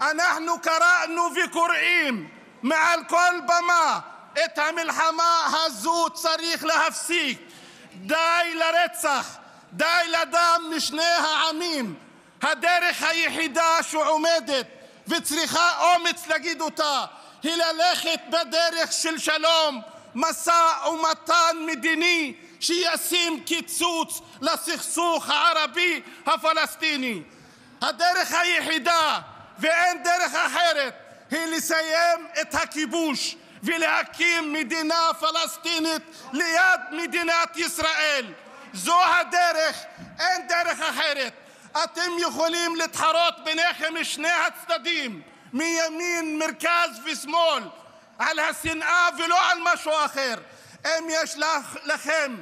אנחנו קראנו וקוראים מעל כל במה: את המלחמה הזו צריך להפסיק; די לרצח; די לדם משני העמים; הדרך היחידה שעומדת וצריכה אומץ להגיד אותה היא ללכת בדרך של שלום; משא ומתן מדיני שישים קיצוץ לסכסוך הערבי הפלסטיני; הדרך היחידה היא ואין דרך אחרת לסיים את הכיבוש ולהקים מדינה פלסטינית ליד מדינת ישראל. זו הדרך, אין דרך אחרת. אתם יכולים להתחרות ביניכם, שני הצדדים, מימין, מרכז ושמאל, על השנאה ולא על משהו אחר. אם יש לכם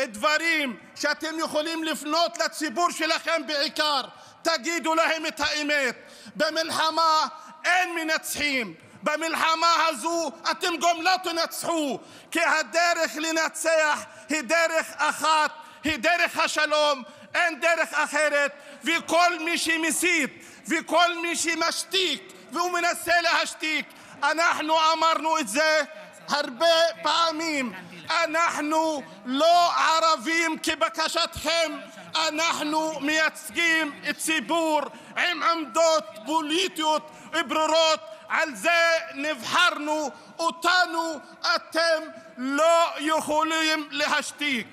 דברים שאתם יכולים לפנות לציבור שלכם בעיקר: תגידו להם את האמת: במלחמה אין מנצחים במלחמה הזו אתם גם לא תנצחו כי הדרך לנצח היא דרך אחת היא דרך השלום אין דרך אחרת וכל מי שמסית וכל מי שמשתיק ומנסה להשתיק אנחנו אמרנו את זה, הרבה פעמים: אנחנו לא ערבים כבקשתכם; אנחנו מייצגים ציבור עם עמדות פוליטיות ברורות ועל זה נבחרנו אותנו אתם לא יכולים להשתיק.